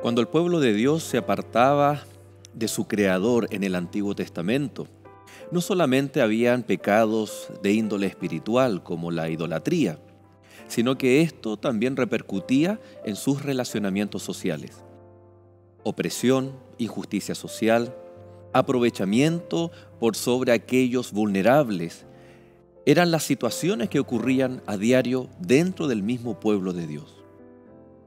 Cuando el pueblo de Dios se apartaba de su Creador en el Antiguo Testamento, no solamente habían pecados de índole espiritual como la idolatría, sino que esto también repercutía en sus relacionamientos sociales. Opresión, injusticia social, aprovechamiento por sobre aquellos vulnerables eran las situaciones que ocurrían a diario dentro del mismo pueblo de Dios.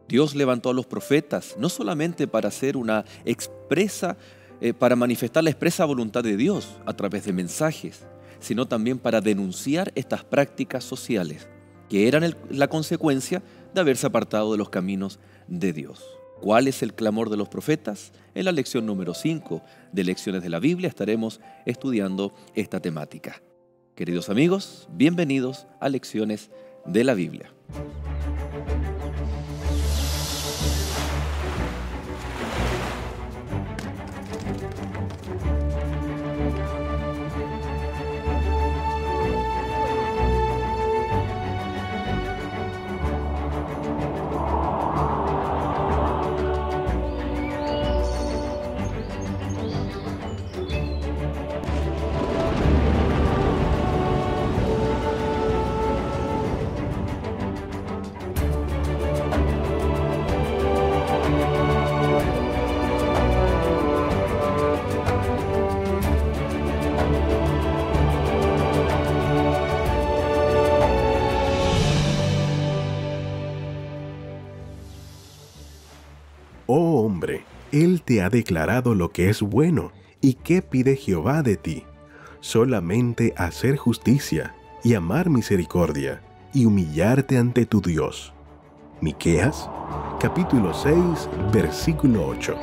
Dios levantó a los profetas no solamente para hacer una expresa, eh, para manifestar la expresa voluntad de Dios a través de mensajes, sino también para denunciar estas prácticas sociales que eran la consecuencia de haberse apartado de los caminos de Dios. ¿Cuál es el clamor de los profetas? En la lección número 5 de Lecciones de la Biblia estaremos estudiando esta temática. Queridos amigos, bienvenidos a Lecciones de la Biblia. Él te ha declarado lo que es bueno y qué pide Jehová de ti. Solamente hacer justicia y amar misericordia y humillarte ante tu Dios. Miqueas capítulo 6 versículo 8.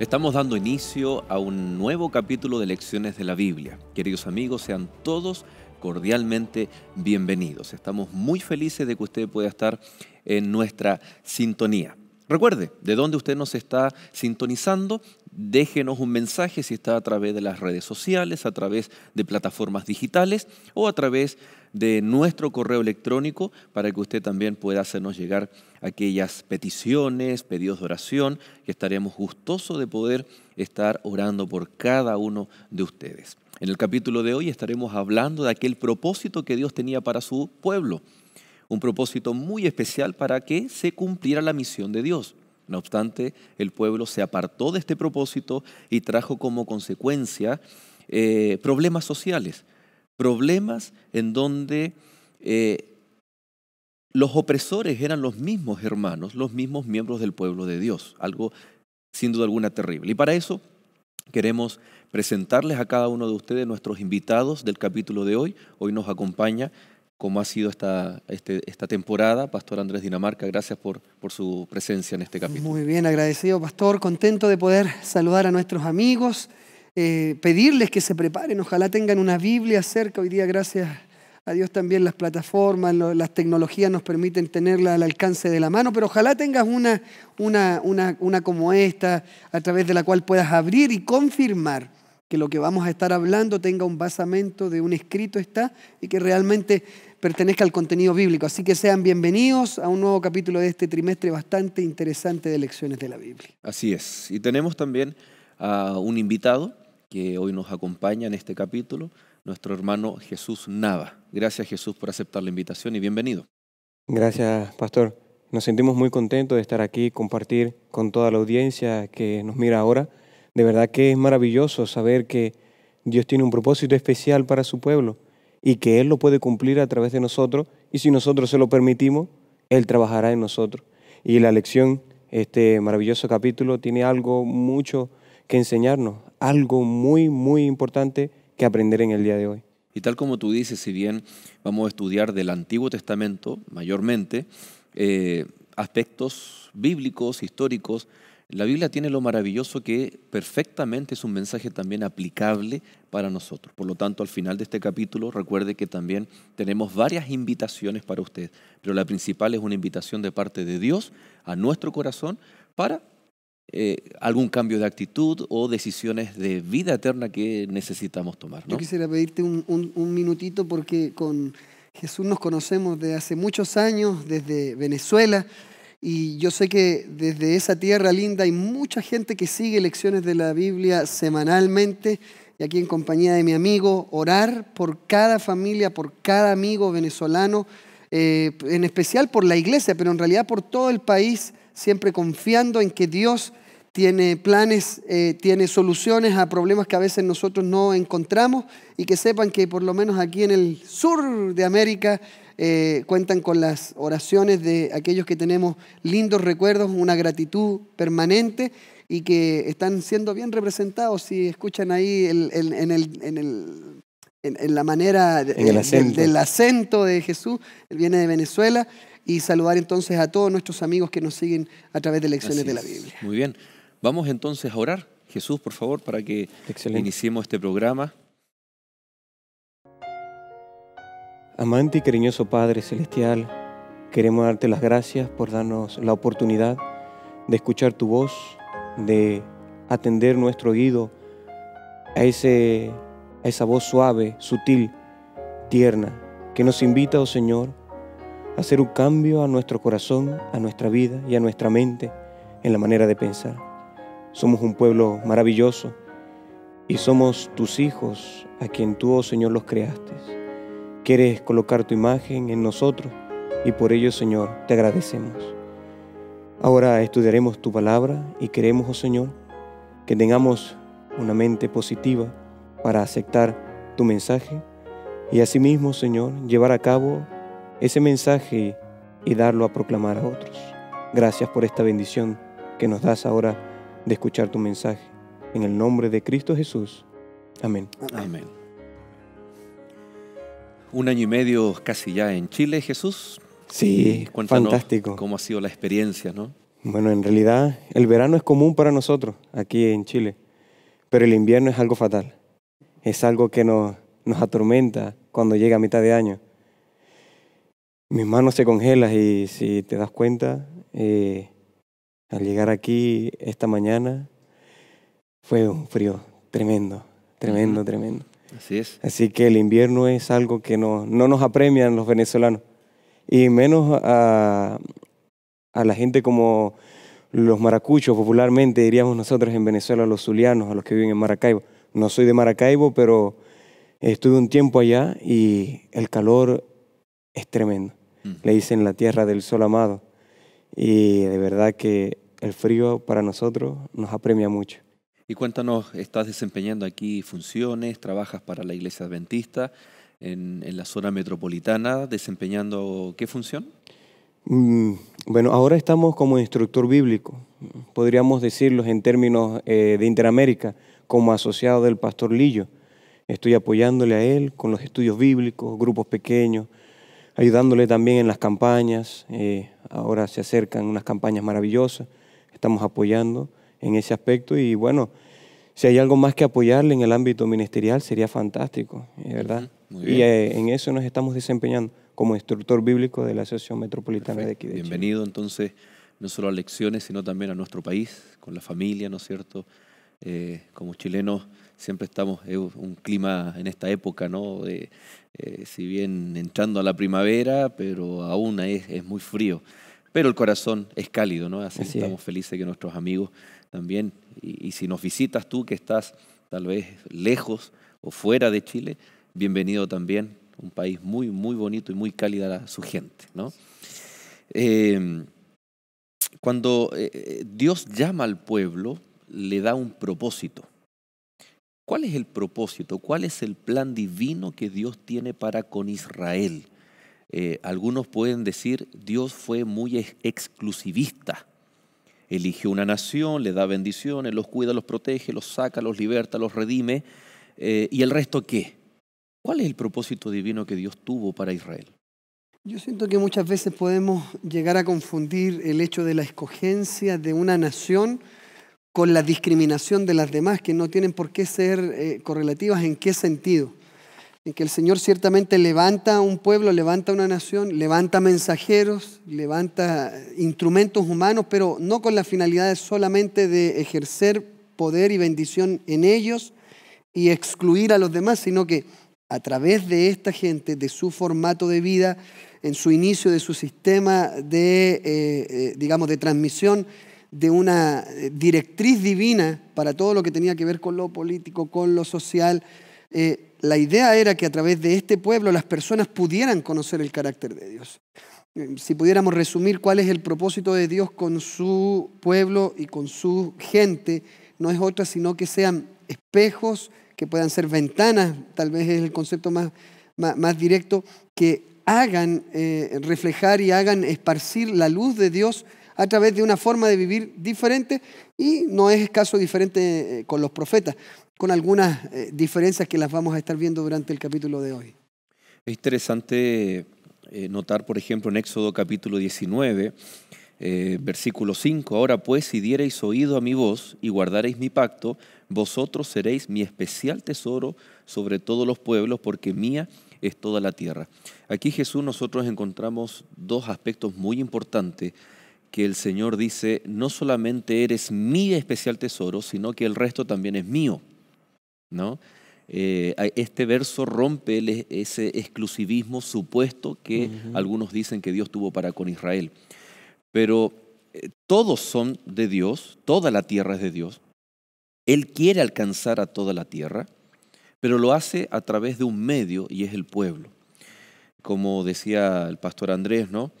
Estamos dando inicio a un nuevo capítulo de lecciones de la Biblia. Queridos amigos, sean todos cordialmente bienvenidos. Estamos muy felices de que usted pueda estar en nuestra sintonía. Recuerde, de dónde usted nos está sintonizando, déjenos un mensaje si está a través de las redes sociales, a través de plataformas digitales o a través de nuestro correo electrónico para que usted también pueda hacernos llegar aquellas peticiones, pedidos de oración, que estaremos gustosos de poder estar orando por cada uno de ustedes. En el capítulo de hoy estaremos hablando de aquel propósito que Dios tenía para su pueblo, un propósito muy especial para que se cumpliera la misión de Dios. No obstante, el pueblo se apartó de este propósito y trajo como consecuencia eh, problemas sociales, problemas en donde eh, los opresores eran los mismos hermanos, los mismos miembros del pueblo de Dios, algo sin duda alguna terrible. Y para eso queremos presentarles a cada uno de ustedes nuestros invitados del capítulo de hoy. Hoy nos acompaña, como ha sido esta, este, esta temporada, Pastor Andrés Dinamarca. Gracias por, por su presencia en este capítulo. Muy bien, agradecido, Pastor. Contento de poder saludar a nuestros amigos, eh, pedirles que se preparen. Ojalá tengan una Biblia cerca hoy día, gracias. A Dios también las plataformas, las tecnologías nos permiten tenerla al alcance de la mano, pero ojalá tengas una, una, una, una como esta a través de la cual puedas abrir y confirmar que lo que vamos a estar hablando tenga un basamento de un escrito está y que realmente pertenezca al contenido bíblico. Así que sean bienvenidos a un nuevo capítulo de este trimestre bastante interesante de lecciones de la Biblia. Así es. Y tenemos también a un invitado que hoy nos acompaña en este capítulo, nuestro hermano Jesús Nava. Gracias Jesús por aceptar la invitación y bienvenido. Gracias, pastor. Nos sentimos muy contentos de estar aquí, compartir con toda la audiencia que nos mira ahora de verdad que es maravilloso saber que Dios tiene un propósito especial para su pueblo y que Él lo puede cumplir a través de nosotros y si nosotros se lo permitimos, Él trabajará en nosotros. Y la lección, este maravilloso capítulo, tiene algo mucho que enseñarnos, algo muy, muy importante que aprender en el día de hoy. Y tal como tú dices, si bien vamos a estudiar del Antiguo Testamento mayormente, eh, aspectos bíblicos, históricos, la Biblia tiene lo maravilloso que perfectamente es un mensaje también aplicable para nosotros. Por lo tanto, al final de este capítulo, recuerde que también tenemos varias invitaciones para usted, pero la principal es una invitación de parte de Dios a nuestro corazón para eh, algún cambio de actitud o decisiones de vida eterna que necesitamos tomar. Yo quisiera pedirte un, un minutito porque con Jesús nos conocemos de hace muchos años, desde Venezuela. Y yo sé que desde esa tierra linda hay mucha gente que sigue lecciones de la Biblia semanalmente. Y aquí en compañía de mi amigo, orar por cada familia, por cada amigo venezolano, eh, en especial por la iglesia, pero en realidad por todo el país, siempre confiando en que Dios tiene planes, eh, tiene soluciones a problemas que a veces nosotros no encontramos y que sepan que por lo menos aquí en el sur de América eh, cuentan con las oraciones de aquellos que tenemos lindos recuerdos, una gratitud permanente y que están siendo bien representados. Si escuchan ahí en, la manera Del, acento de Jesús, él viene de Venezuela, y saludar entonces a todos nuestros amigos que nos siguen a través de lecciones de la Biblia. Muy bien, vamos entonces a orar. Jesús, por favor, para que iniciemos este programa. Amante y cariñoso Padre Celestial, queremos darte las gracias por darnos la oportunidad de escuchar tu voz, de atender nuestro oído a, ese, esa voz suave, sutil, tierna, que nos invita, oh Señor, a hacer un cambio a nuestro corazón, a nuestra vida y a nuestra mente en la manera de pensar. Somos un pueblo maravilloso y somos tus hijos a quien tú, oh Señor, los creaste. Quieres colocar tu imagen en nosotros y por ello, Señor, te agradecemos. Ahora estudiaremos tu palabra y queremos, oh Señor, que tengamos una mente positiva para aceptar tu mensaje y asimismo, Señor, llevar a cabo ese mensaje y darlo a proclamar a otros. Gracias por esta bendición que nos das ahora de escuchar tu mensaje. En el nombre de Cristo Jesús. Amén. Amén. Un año y medio casi ya en Chile, Jesús. Sí, fantástico. ¿Cómo ha sido la experiencia, no? Bueno, en realidad el verano es común para nosotros aquí en Chile, pero el invierno es algo fatal. Es algo que nos, atormenta cuando llega a mitad de año. Mis manos se congelan y si te das cuenta, eh, al llegar aquí esta mañana fue un frío tremendo, tremendo, tremendo. Así es. Así que el invierno es algo que no, nos apremian los venezolanos. Y menos a, la gente como los maracuchos, popularmente diríamos nosotros en Venezuela, los zulianos, a los que viven en Maracaibo. No soy de Maracaibo, pero estuve un tiempo allá y el calor es tremendo. Le dicen la tierra del sol amado. Y de verdad que el frío para nosotros nos apremia mucho. Y cuéntanos, estás desempeñando aquí funciones, trabajas para la Iglesia Adventista en, la zona metropolitana, desempeñando qué función? Mm, bueno, ahora estamos como instructor bíblico, podríamos decirlo en términos eh, de Interamérica, como asociado del pastor Lillo. Estoy apoyándole a él con los estudios bíblicos, grupos pequeños, ayudándole también en las campañas. Eh, ahora se acercan unas campañas maravillosas, estamos apoyando en ese aspecto y bueno, si hay algo más que apoyarle en el ámbito ministerial sería fantástico, ¿verdad? Y eh, en eso nos estamos desempeñando como instructor bíblico de la Asociación Metropolitana de Quito. Bienvenido entonces no solo a lecciones, sino también a nuestro país, con la familia, ¿no es cierto? Eh, como chilenos siempre estamos en un clima en esta época, ¿no? De, eh, si bien entrando a la primavera, pero aún es, es muy frío. Pero el corazón es cálido, ¿no? Así, estamos felices que nuestros amigos también. Y, si nos visitas tú que estás tal vez lejos o fuera de Chile, bienvenido también. Un país muy, muy bonito y muy cálida su gente. Eh, cuando eh, Dios llama al pueblo, le da un propósito. ¿Cuál es el propósito? ¿Cuál es el plan divino que Dios tiene para con Israel? Eh, algunos pueden decir, Dios fue muy exclusivista elige una nación, le da bendiciones, los cuida, los protege, los saca, los liberta, los redime. Eh, ¿Y el resto qué? ¿Cuál es el propósito divino que Dios tuvo para Israel? Yo siento que muchas veces podemos llegar a confundir el hecho de la escogencia de una nación con la discriminación de las demás, que no tienen por qué ser eh, correlativas en qué sentido en que el Señor ciertamente levanta un pueblo, levanta una nación, levanta mensajeros, levanta instrumentos humanos, pero no con la finalidad solamente de ejercer poder y bendición en ellos y excluir a los demás, sino que a través de esta gente, de su formato de vida, en su inicio de su sistema de, eh, eh, digamos, de transmisión, de una directriz divina para todo lo que tenía que ver con lo político, con lo social, eh, la idea era que a través de este pueblo las personas pudieran conocer el carácter de Dios. Eh, si pudiéramos resumir cuál es el propósito de Dios con su pueblo y con su gente, no es otra sino que sean espejos, que puedan ser ventanas, tal vez es el concepto más, más, directo, que hagan eh, reflejar y hagan esparcir la luz de Dios a través de una forma de vivir diferente y no es caso diferente eh, con los profetas con algunas eh, diferencias que las vamos a estar viendo durante el capítulo de hoy. Es interesante eh, notar, por ejemplo, en Éxodo capítulo 19, eh, versículo 5, ahora pues si diereis oído a mi voz y guardareis mi pacto, vosotros seréis mi especial tesoro sobre todos los pueblos, porque mía es toda la tierra. Aquí Jesús nosotros encontramos dos aspectos muy importantes que el Señor dice, no solamente eres mi especial tesoro, sino que el resto también es mío. ¿no? Eh, este verso rompe ese exclusivismo supuesto que algunos dicen que Dios tuvo para con Israel. Pero eh, todos son de Dios, toda la tierra es de Dios. Él quiere alcanzar a toda la tierra, pero lo hace a través de un medio y es el pueblo. Como decía el pastor Andrés, ¿no?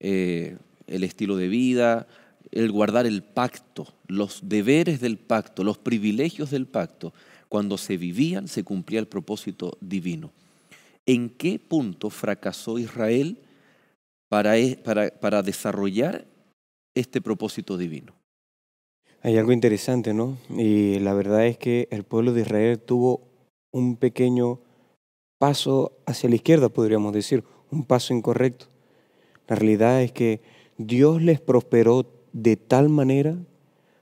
Eh, el estilo de vida, el guardar el pacto, los deberes del pacto, los privilegios del pacto cuando se vivían, se cumplía el propósito divino. ¿En qué punto fracasó Israel e, para, desarrollar este propósito divino? Hay algo interesante, ¿no? Y la verdad es que el pueblo de Israel tuvo un pequeño paso hacia la izquierda, podríamos decir, un paso incorrecto. La realidad es que Dios les prosperó de tal manera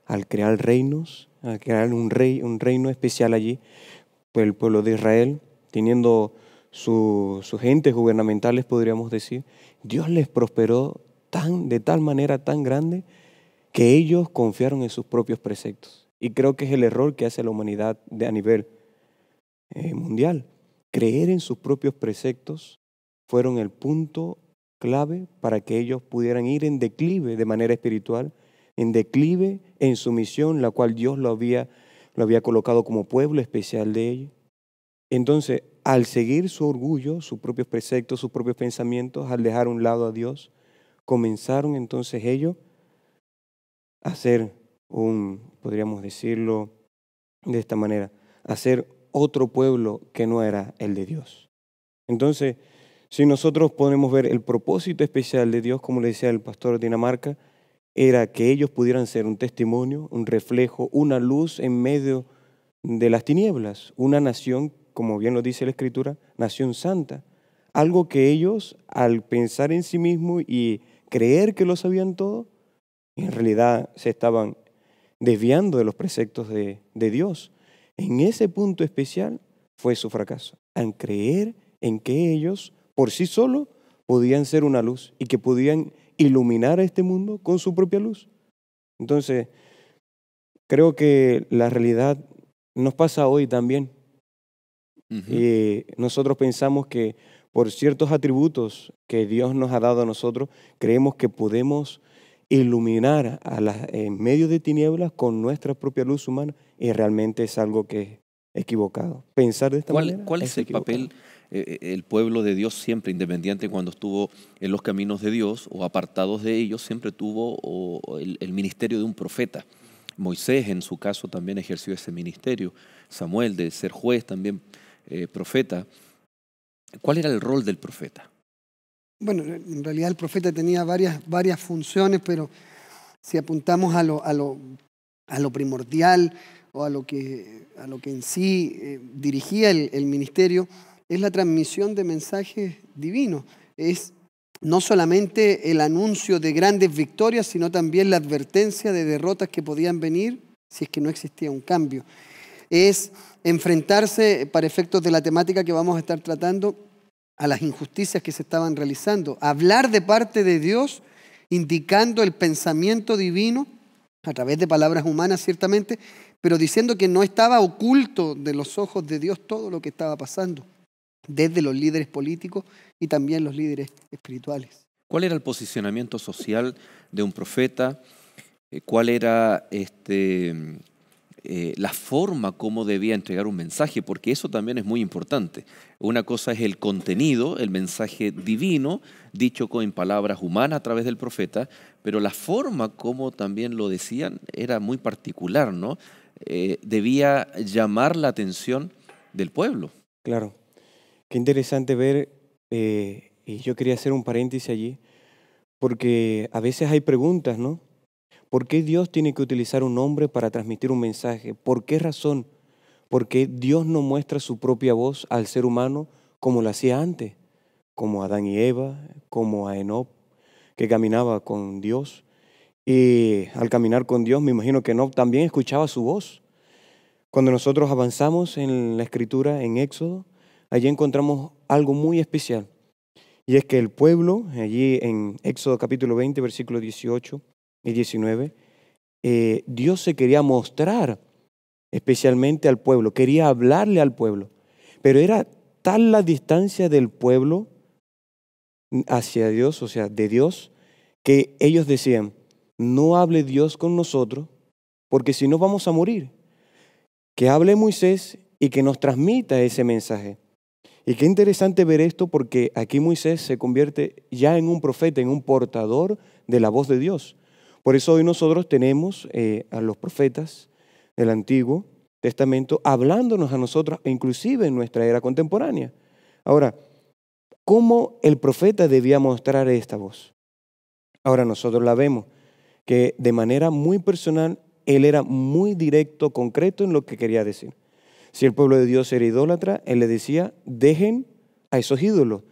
al crear reinos, al crear un, rey, un reino especial allí, por el pueblo de Israel, teniendo sus su gentes gubernamentales, podríamos decir, Dios les prosperó tan, de tal manera tan grande que ellos confiaron en sus propios preceptos. Y creo que es el error que hace la humanidad a nivel eh, mundial. Creer en sus propios preceptos fueron el punto clave para que ellos pudieran ir en declive de manera espiritual en declive en su misión, la cual Dios lo había, lo había colocado como pueblo especial de ellos. Entonces, al seguir su orgullo, sus propios preceptos, sus propios pensamientos, al dejar a un lado a Dios, comenzaron entonces ellos a hacer un, podríamos decirlo de esta manera, a ser otro pueblo que no era el de Dios. Entonces, si nosotros podemos ver el propósito especial de Dios, como le decía el pastor de Dinamarca, era que ellos pudieran ser un testimonio, un reflejo, una luz en medio de las tinieblas, una nación, como bien lo dice la Escritura, nación santa. Algo que ellos, al pensar en sí mismos y creer que lo sabían todo, en realidad se estaban desviando de los preceptos de, Dios. En ese punto especial fue su fracaso, al creer en que ellos por sí solos podían ser una luz y que podían iluminar a este mundo con su propia luz. Entonces, creo que la realidad nos pasa hoy también. Y nosotros pensamos que por ciertos atributos que Dios nos ha dado a nosotros, creemos que podemos iluminar a las, en medio de tinieblas con nuestra propia luz humana y realmente es algo que es equivocado. Pensar de esta manera. ¿Cuál es, el papel? Eh, eh, el pueblo de Dios siempre, independiente cuando estuvo en los caminos de Dios o apartados de ellos, siempre tuvo el, ministerio de un profeta. Moisés en su caso también ejerció ese ministerio, Samuel de ser juez también eh, profeta. ¿Cuál era el rol del profeta? Bueno, en realidad el profeta tenía varias, varias funciones, pero si apuntamos a lo, primordial o a lo que, a lo que en sí dirigía el ministerio, es la transmisión de mensajes divinos, es no solamente el anuncio de grandes victorias, sino también la advertencia de derrotas que podían venir si es que no existía un cambio. Es enfrentarse, para efectos de la temática que vamos a estar tratando, a las injusticias que se estaban realizando, hablar de parte de Dios, indicando el pensamiento divino, a través de palabras humanas ciertamente, pero diciendo que no estaba oculto de los ojos de Dios todo lo que estaba pasando desde los líderes políticos y también los líderes espirituales. ¿Cuál era el posicionamiento social de un profeta? Eh, ¿Cuál era este, eh, la forma como debía entregar un mensaje? Porque eso también es muy importante. Una cosa es el contenido, el mensaje divino, dicho con palabras humanas a través del profeta, pero la forma como también lo decían era muy particular, ¿no? Eh, debía llamar la atención del pueblo. Claro. Qué interesante ver, eh, y yo quería hacer un paréntesis allí, porque a veces hay preguntas, ¿no? ¿Por qué Dios tiene que utilizar un hombre para transmitir un mensaje? ¿Por qué razón? ¿Por qué Dios no muestra su propia voz al ser humano como lo hacía antes, como Adán y Eva, como a Enoch, que caminaba con Dios. Y al caminar con Dios, me imagino que Enoch también escuchaba su voz. Cuando nosotros avanzamos en la escritura, en Éxodo, allí encontramos algo muy especial. Y es que el pueblo, allí en Éxodo capítulo 20, versículos 18 y 19, eh, Dios se quería mostrar especialmente al pueblo, quería hablarle al pueblo. Pero era tal la distancia del pueblo hacia Dios, o sea, de Dios, que ellos decían, no hable Dios con nosotros, porque si no vamos a morir. Que hable Moisés y que nos transmita ese mensaje. Y qué interesante ver esto porque aquí Moisés se convierte ya en un profeta, en un portador de la voz de Dios. Por eso hoy nosotros tenemos eh, a los profetas del Antiguo Testamento hablándonos a nosotros, inclusive en nuestra era contemporánea. Ahora, ¿cómo el profeta debía mostrar esta voz? Ahora nosotros la vemos, que de manera muy personal, él era muy directo, concreto en lo que quería decir. Si el pueblo de Dios era idólatra, Él le decía, dejen a esos ídolos,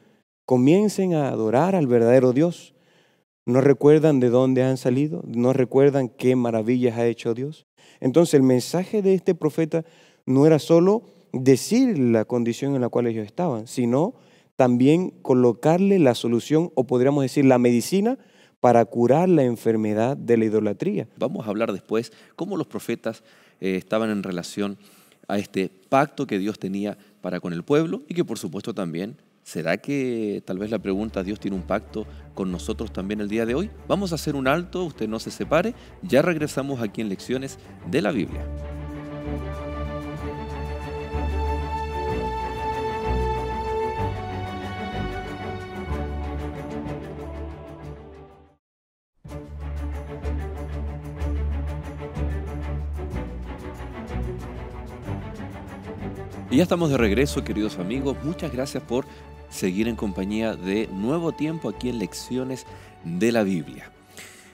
comiencen a adorar al verdadero Dios. ¿No recuerdan de dónde han salido? ¿No recuerdan qué maravillas ha hecho Dios? Entonces el mensaje de este profeta no era solo decir la condición en la cual ellos estaban, sino también colocarle la solución o podríamos decir la medicina para curar la enfermedad de la idolatría. Vamos a hablar después cómo los profetas eh, estaban en relación a este pacto que Dios tenía para con el pueblo y que por supuesto también, ¿será que tal vez la pregunta, Dios tiene un pacto con nosotros también el día de hoy? Vamos a hacer un alto, usted no se separe, ya regresamos aquí en Lecciones de la Biblia. ya estamos de regreso, queridos amigos. Muchas gracias por seguir en compañía de Nuevo Tiempo aquí en Lecciones de la Biblia.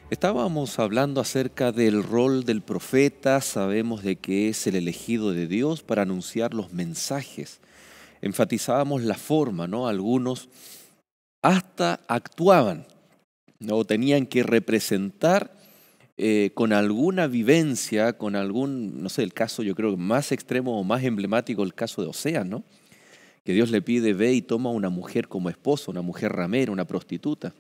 Estábamos hablando acerca del rol del profeta, sabemos de que es el elegido de Dios para anunciar los mensajes. Enfatizábamos la forma, ¿no? Algunos hasta actuaban, ¿no? Tenían que representar eh, con alguna vivencia, con algún, no sé, el caso yo creo más extremo o más emblemático, el caso de Osea, ¿no? Que Dios le pide, ve y toma a una mujer como esposa, una mujer ramera, una prostituta.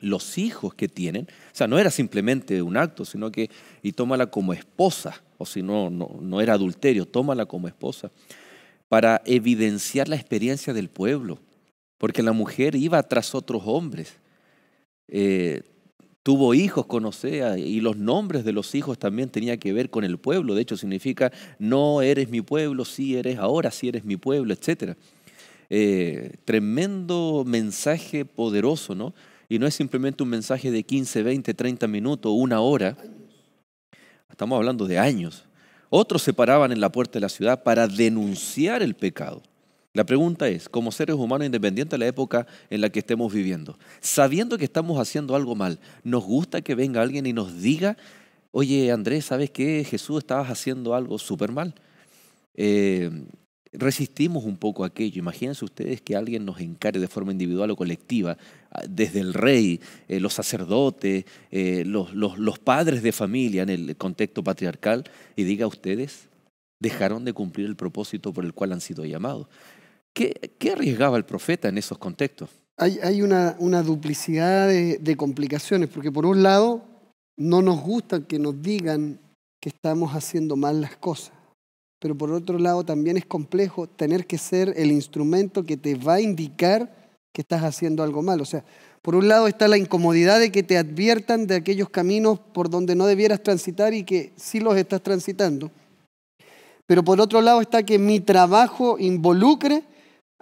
Los hijos que tienen, o sea, no era simplemente un acto, sino que, y tómala como esposa, o si no, no, era adulterio, tómala como esposa, para evidenciar la experiencia del pueblo, porque la mujer iba tras otros hombres. Eh, Tuvo hijos con Osea y los nombres de los hijos también tenía que ver con el pueblo. De hecho, significa no eres mi pueblo, sí eres ahora, sí eres mi pueblo, etc. Eh, tremendo mensaje poderoso, ¿no? Y no es simplemente un mensaje de 15, 20, 30 minutos, una hora. Estamos hablando de años. Otros se paraban en la puerta de la ciudad para denunciar el pecado. La pregunta es, como seres humanos independientes de la época en la que estemos viviendo, sabiendo que estamos haciendo algo mal, ¿nos gusta que venga alguien y nos diga, oye Andrés, ¿sabes qué? Jesús estabas haciendo algo súper mal? Eh, resistimos un poco aquello. Imagínense ustedes que alguien nos encare de forma individual o colectiva, ah, desde el rey, eh, los sacerdotes, eh, los, los, padres de familia en el contexto patriarcal, y diga a ustedes, dejaron de cumplir el propósito por el cual han sido llamados. ¿Qué, arriesgaba el profeta en esos contextos? Hay, una, duplicidad de, de complicaciones, porque por un lado no nos gusta que nos digan que estamos haciendo mal las cosas, pero por otro lado también es complejo tener que ser el instrumento que te va a indicar que estás haciendo algo mal. O sea, por un lado está la incomodidad de que te adviertan de aquellos caminos por donde no debieras transitar y que sí los estás transitando. Pero por otro lado está que mi trabajo involucre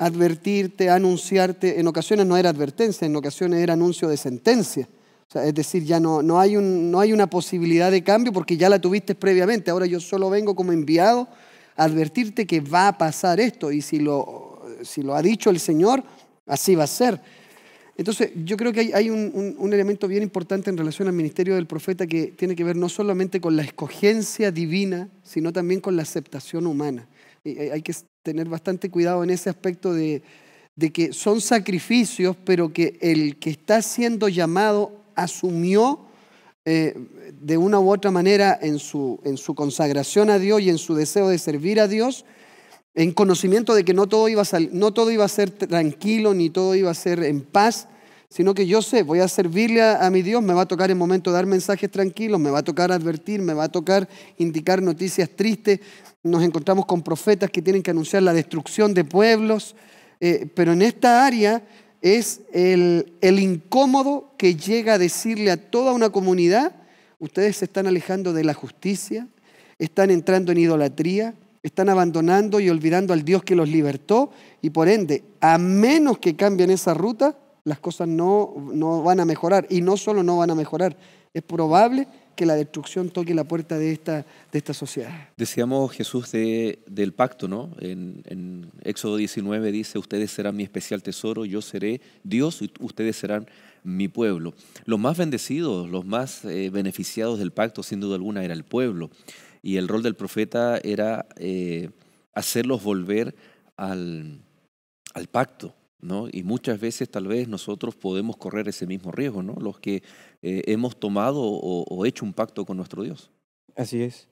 advertirte, anunciarte. En ocasiones no era advertencia, en ocasiones era anuncio de sentencia. es decir, ya no, no, hay no hay una posibilidad de cambio porque ya la tuviste previamente. Ahora yo solo vengo como enviado a advertirte que va a pasar esto. Y si lo, si lo ha dicho el Señor, así va a ser. Entonces, yo creo que hay, un, elemento bien importante en relación al ministerio del profeta que tiene que ver no solamente con la escogencia divina, sino también con la aceptación humana. Eh, hay que tener bastante cuidado en ese aspecto de, de que son sacrificios, pero que el que está siendo llamado asumió eh, de una u otra manera en su, en su consagración a Dios y en su deseo de servir a Dios, en conocimiento de que no todo, iba no todo iba a ser tranquilo, ni todo iba a ser en paz, sino que yo sé, voy a servirle a, mi Dios, me va a tocar en momento dar mensajes tranquilos, me va a tocar advertir, me va a tocar indicar noticias tristes, nos encontramos con profetas que tienen que anunciar la destrucción de pueblos, eh, pero en esta área es el, el incómodo que llega a decirle a toda una comunidad, ustedes se están alejando de la justicia, están entrando en idolatría, están abandonando y olvidando al Dios que los libertó, y por ende, a menos que cambien esa ruta, las cosas no, van a mejorar. Y no solo no van a mejorar, es probable que la destrucción toque la puerta de esta, de esta sociedad. Decíamos Jesús del pacto, ¿no? En, Éxodo 19 dice, ustedes serán mi especial tesoro, yo seré Dios y ustedes serán mi pueblo. Los más bendecidos, los más eh, beneficiados del pacto, sin duda alguna, era el pueblo. Y el rol del profeta era eh, hacerlos volver al pacto, y muchas veces tal vez nosotros podemos correr ese mismo riesgo, ¿no? Los que eh, hemos tomado o, hecho un pacto con nuestro Dios. Así es.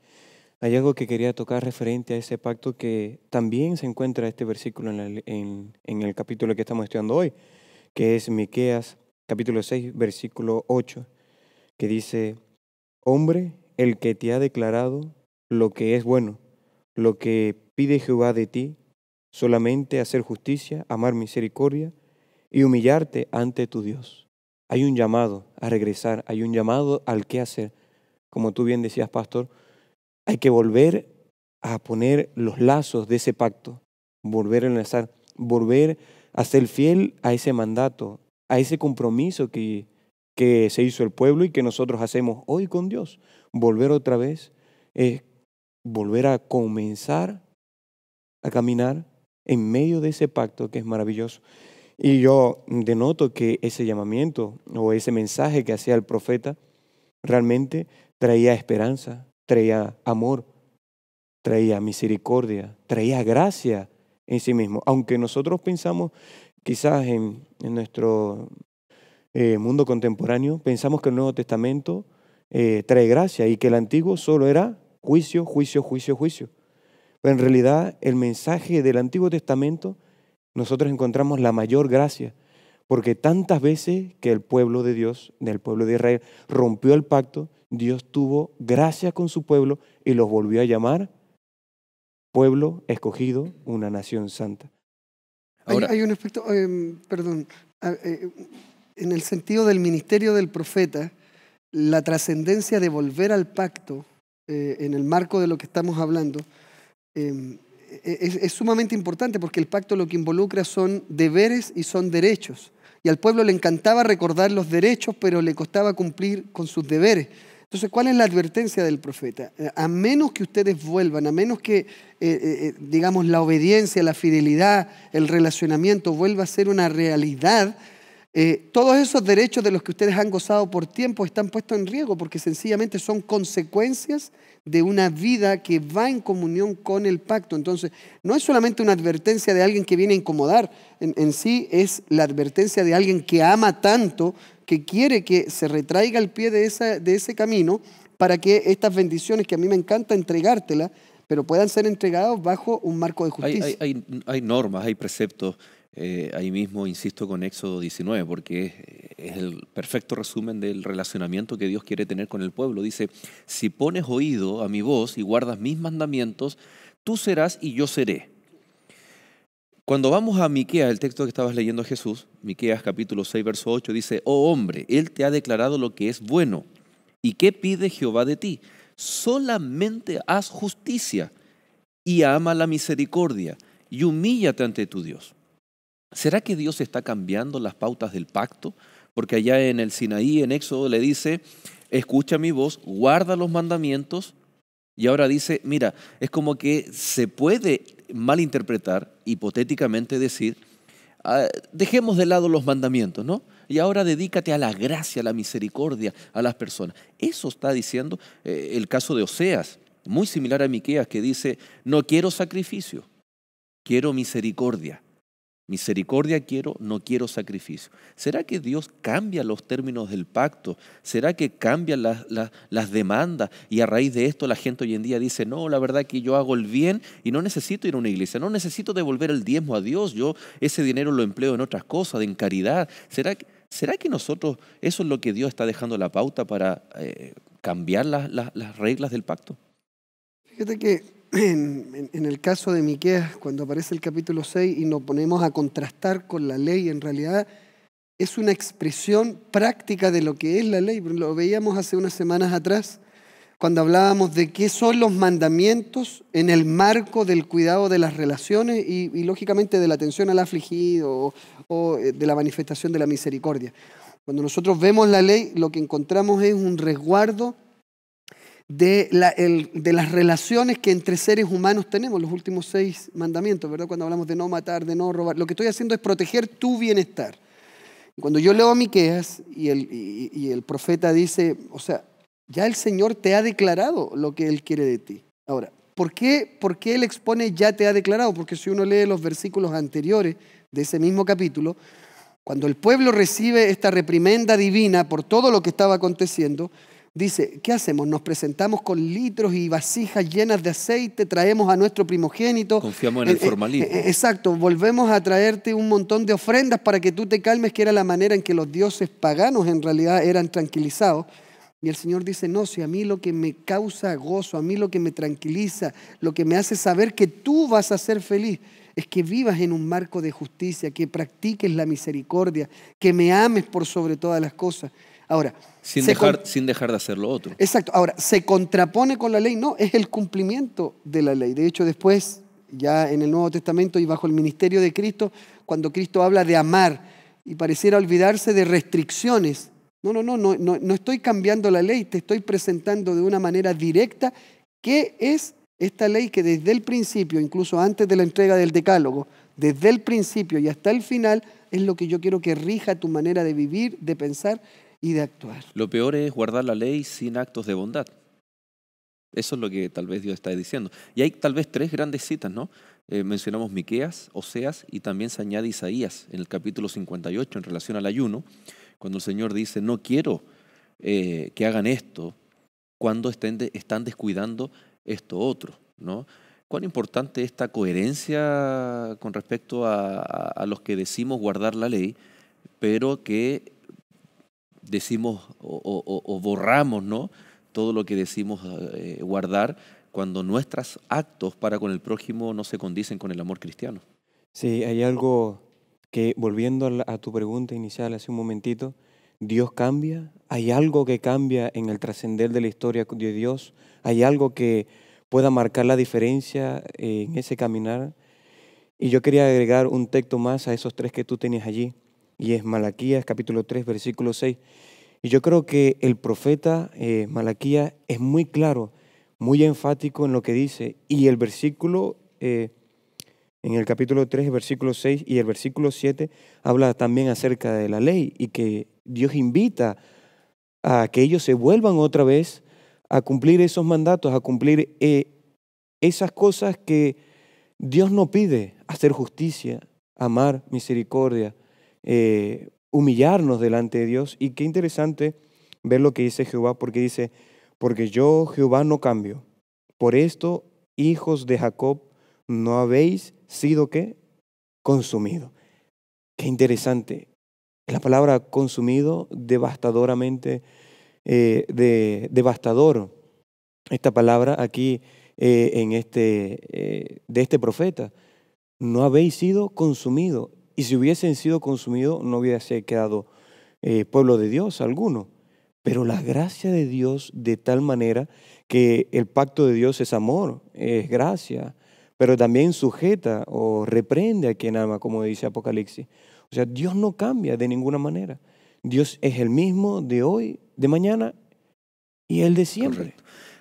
Hay algo que quería tocar referente a ese pacto que también se encuentra este versículo en, en el capítulo que estamos estudiando hoy, que es Miqueas capítulo 6, versículo 8, que dice, Hombre, el que te ha declarado lo que es bueno, lo que pide Jehová de ti, solamente hacer justicia, amar misericordia y humillarte ante tu Dios. Hay un llamado a regresar, hay un llamado al qué hacer. Como tú bien decías, pastor, hay que volver a poner los lazos de ese pacto, volver a enlazar, volver a ser fiel a ese mandato, a ese compromiso que, que se hizo el pueblo y que nosotros hacemos hoy con Dios. Volver otra vez es volver a comenzar a caminar en medio de ese pacto que es maravilloso. Y yo denoto que ese llamamiento o ese mensaje que hacía el profeta realmente traía esperanza, traía amor, traía misericordia, traía gracia en sí mismo. Aunque nosotros pensamos quizás en, nuestro eh, mundo contemporáneo, pensamos que el Nuevo Testamento eh, trae gracia y que el Antiguo solo era juicio, juicio, juicio, juicio. Pero en realidad el mensaje del Antiguo Testamento, nosotros encontramos la mayor gracia, porque tantas veces que el pueblo de Dios, del pueblo de Israel, rompió el pacto, Dios tuvo gracia con su pueblo y los volvió a llamar pueblo escogido, una nación santa. Ahora, hay, un aspecto, em, perdón, eh, en el sentido del ministerio del profeta, la trascendencia de volver al pacto, eh, en el marco de lo que estamos hablando, Em, e, es, sumamente importante porque el pacto lo que involucra son deberes y son derechos. Y al pueblo le encantaba recordar los derechos, pero le costaba cumplir con sus deberes. Entonces, ¿cuál es la advertencia del profeta? Eh, a menos que ustedes vuelvan, a menos que, eh, eh, digamos, la obediencia, la fidelidad, el relacionamiento vuelva a ser una realidad, eh, todos esos derechos de los que ustedes han gozado por tiempo están puestos en riesgo porque sencillamente son consecuencias de una vida que va en comunión con el pacto. Entonces, no es solamente una advertencia de alguien que viene a incomodar, en, sí es la advertencia de alguien que ama tanto, que quiere que se retraiga al pie de, ese camino para que estas bendiciones que a mí me encanta entregártelas, pero puedan ser entregadas bajo un marco de justicia. hay normas, hay preceptos eh, ahí mismo insisto con Éxodo 19, porque es, el perfecto resumen del relacionamiento que Dios quiere tener con el pueblo. Dice, si pones oído a mi voz y guardas mis mandamientos, tú serás y yo seré. Cuando vamos a Miqueas, el texto que estabas leyendo Jesús, Miqueas capítulo 6, verso 8, dice, oh hombre, él te ha declarado lo que es bueno. ¿Y qué pide Jehová de ti? Solamente haz justicia y ama la misericordia y humíllate ante tu Dios. ¿Será que Dios está cambiando las pautas del pacto? Porque allá en el Sinaí, en Éxodo, le dice, escucha mi voz, guarda los mandamientos. Y ahora dice, mira, es como que se puede malinterpretar, hipotéticamente decir, ah, dejemos de lado los mandamientos, ¿no? Y ahora dedícate a la gracia, a la misericordia, a las personas. Eso está diciendo eh, el caso de Oseas, muy similar a Miqueas, que dice, no quiero sacrificio, quiero misericordia. Misericordia quiero, no quiero sacrificio. ¿Será que Dios cambia los términos del pacto? ¿Será que cambian las, las, demandas? Y a raíz de esto la gente hoy en día dice, no, la verdad que yo hago el bien y no necesito ir a una iglesia, no necesito devolver el diezmo a Dios, yo ese dinero lo empleo en otras cosas, en caridad. ¿Será que, será que nosotros, eso es lo que Dios está dejando la pauta para eh, cambiar las, las reglas del pacto? Fíjate que en, el caso de Miqueas, cuando aparece el capítulo 6 y nos ponemos a contrastar con la ley, en realidad es una expresión práctica de lo que es la ley. Lo veíamos hace unas semanas atrás, cuando hablábamos de qué son los mandamientos en el marco del cuidado de las relaciones y, lógicamente, de la atención al afligido o eh, de la manifestación de la misericordia. Cuando nosotros vemos la ley, lo que encontramos es un resguardo de, las relaciones que entre seres humanos tenemos, los últimos seis mandamientos, ¿verdad? Cuando hablamos de no matar, de no robar, lo que estoy haciendo es proteger tu bienestar. Cuando yo leo a Miqueas y el, profeta dice, o sea, ya el Señor te ha declarado lo que Él quiere de ti. Ahora, ¿por qué, ¿por qué Él expone ya te ha declarado? Porque si uno lee los versículos anteriores de ese mismo capítulo, cuando el pueblo recibe esta reprimenda divina por todo lo que estaba aconteciendo, Dice, ¿qué hacemos? Nos presentamos con litros y vasijas llenas de aceite, traemos a nuestro primogénito. Confiamos en el eh, eh, formalismo. Eh, exacto, volvemos a traerte un montón de ofrendas para que tú te calmes, que era la manera en que los dioses paganos en realidad eran tranquilizados. Y el Señor dice, no, si a mí lo que me causa gozo, a mí lo que me tranquiliza, lo que me hace saber que tú vas a ser feliz, es que vivas en un marco de justicia, que practiques la misericordia, que me ames por sobre todas las cosas. Ahora, sin dejar, de hacer otro. Exacto. Ahora, ¿se contrapone con la ley? No, es el cumplimiento de la ley. De hecho, después, ya en el Nuevo Testamento y bajo el ministerio de Cristo, cuando Cristo habla de amar y pareciera olvidarse de restricciones, no, no, no, no, no, no estoy cambiando la ley, te estoy presentando de una manera directa qué es esta ley que desde el principio, incluso antes de la entrega del decálogo, desde el principio y hasta el final, es lo que yo quiero que rija tu manera de vivir, de pensar y de actuar. Lo peor es guardar la ley sin actos de bondad. Eso es lo que tal vez Dios está diciendo. Y hay tal vez tres grandes citas, ¿no? Eh, mencionamos Miqueas, Oseas y también se añade Isaías en el capítulo 58 en relación al ayuno, cuando el Señor dice, no quiero eh, que hagan esto cuando están descuidando esto otro, ¿no? ¿Cuán importante esta coherencia con respecto a los que decimos guardar la ley, pero que decimos o, borramos ¿no? todo lo que decimos eh, guardar cuando nuestros actos para con el prójimo no se condicen con el amor cristiano. Sí, hay algo que, volviendo a tu pregunta inicial hace un momentito, Dios cambia, hay algo que cambia en el trascender de la historia de Dios, hay algo que pueda marcar la diferencia eh, en ese caminar. Y yo quería agregar un texto más a esos tres que tú tenías allí y es Malaquías capítulo 3, versículo 6. Y yo creo que el profeta eh, Malaquías es muy claro, muy enfático en lo que dice. Y el versículo, eh, en el capítulo 3, versículo 6 y el versículo 7, habla también acerca de la ley y que Dios invita a que ellos se vuelvan otra vez a cumplir esos mandatos, a cumplir eh, esas cosas que Dios no pide, hacer justicia, amar, misericordia, eh, humillarnos delante de Dios. Y qué interesante ver lo que dice Jehová, porque dice, porque yo Jehová no cambio. Por esto, hijos de Jacob, no habéis sido qué? Consumido. Qué interesante. La palabra consumido devastadoramente, eh, de, devastador. Esta palabra aquí eh, en este, de este profeta. No habéis sido consumido. Y si hubiesen sido consumidos, no hubiese quedado eh, pueblo de Dios alguno. Pero la gracia de Dios de tal manera que el pacto de Dios es amor, es gracia, pero también sujeta o reprende a quien ama, como dice Apocalipsis. O sea, Dios no cambia de ninguna manera. Dios es el mismo de hoy, de mañana y el de siempre.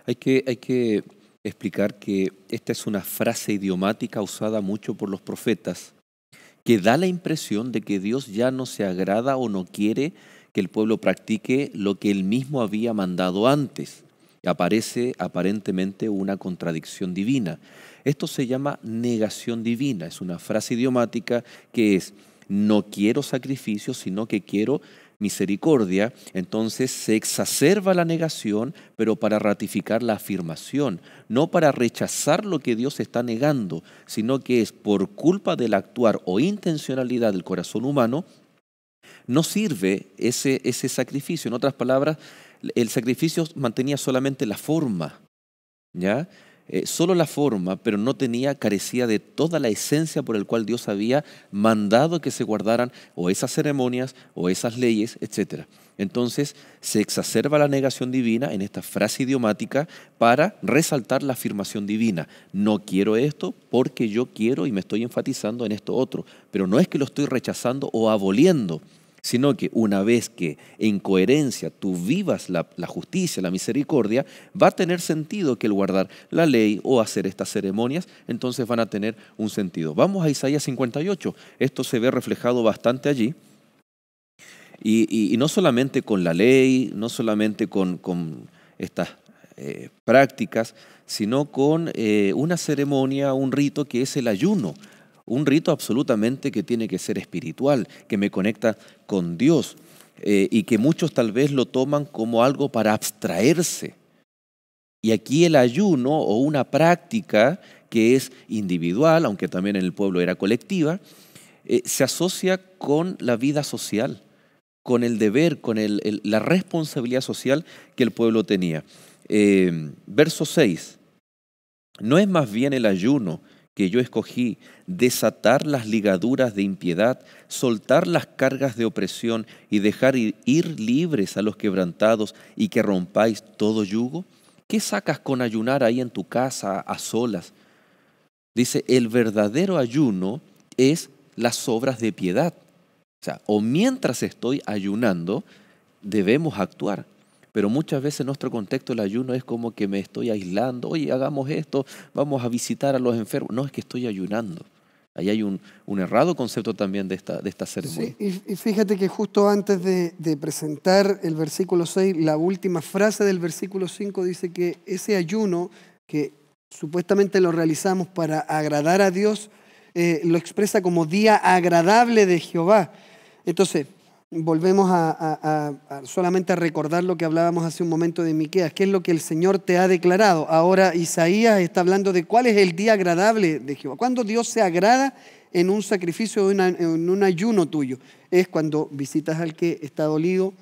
Hay que, hay que explicar que esta es una frase idiomática usada mucho por los profetas que da la impresión de que Dios ya no se agrada o no quiere que el pueblo practique lo que él mismo había mandado antes. Aparece aparentemente una contradicción divina. Esto se llama negación divina, es una frase idiomática que es no quiero sacrificio, sino que quiero misericordia, entonces se exacerba la negación, pero para ratificar la afirmación, no para rechazar lo que Dios está negando, sino que es por culpa del actuar o intencionalidad del corazón humano, no sirve ese, ese sacrificio. En otras palabras, el sacrificio mantenía solamente la forma, ¿ya? Eh, solo la forma, pero no tenía, carecía de toda la esencia por el cual Dios había mandado que se guardaran o esas ceremonias o esas leyes, etc. Entonces se exacerba la negación divina en esta frase idiomática para resaltar la afirmación divina. No quiero esto porque yo quiero y me estoy enfatizando en esto otro, pero no es que lo estoy rechazando o aboliendo, sino que una vez que en coherencia tú vivas la, justicia, la misericordia, va a tener sentido que el guardar la ley o hacer estas ceremonias, entonces van a tener un sentido. Vamos a Isaías 58, esto se ve reflejado bastante allí. Y, no solamente con la ley, no solamente con, estas eh, prácticas, sino con eh, una ceremonia, un rito que es el ayuno un rito absolutamente que tiene que ser espiritual, que me conecta con Dios eh, y que muchos tal vez lo toman como algo para abstraerse. Y aquí el ayuno o una práctica que es individual, aunque también en el pueblo era colectiva, eh, se asocia con la vida social, con el deber, con la responsabilidad social que el pueblo tenía. Eh, verso 6. No es más bien el ayuno que yo escogí, desatar las ligaduras de impiedad, soltar las cargas de opresión y dejar ir, libres a los quebrantados y que rompáis todo yugo? ¿Qué sacas con ayunar ahí en tu casa a solas? Dice, el verdadero ayuno es las obras de piedad. o mientras estoy ayunando, debemos actuar. Pero muchas veces en nuestro contexto el ayuno es como que me estoy aislando, oye, hagamos esto, vamos a visitar a los enfermos. No, es que estoy ayunando. Ahí hay un, errado concepto también de esta, de esta ceremonia. Sí, y, fíjate que justo antes de, presentar el versículo 6, la última frase del versículo 5 dice que ese ayuno que supuestamente lo realizamos para agradar a Dios, eh, lo expresa como día agradable de Jehová. Entonces, volvemos a, solamente a recordar lo que hablábamos hace un momento de Miqueas, qué es lo que el Señor te ha declarado. Ahora Isaías está hablando de cuál es el día agradable de Jehová. Cuando Dios se agrada en un sacrificio, en, en un ayuno tuyo, es cuando visitas al que está dolido,